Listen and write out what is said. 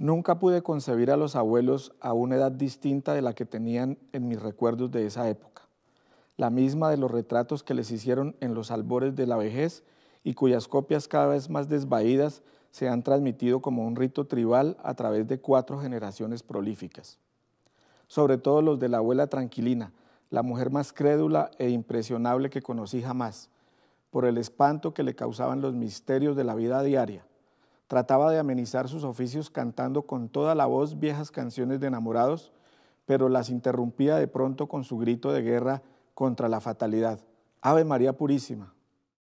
Nunca pude concebir a los abuelos a una edad distinta de la que tenían en mis recuerdos de esa época, la misma de los retratos que les hicieron en los albores de la vejez y cuyas copias cada vez más desvaídas se han transmitido como un rito tribal a través de cuatro generaciones prolíficas. Sobre todo los de la abuela Tranquilina, la mujer más crédula e impresionable que conocí jamás, por el espanto que le causaban los misterios de la vida diaria, Trataba de amenizar sus oficios cantando con toda la voz viejas canciones de enamorados, pero las interrumpía de pronto con su grito de guerra contra la fatalidad. Ave María Purísima.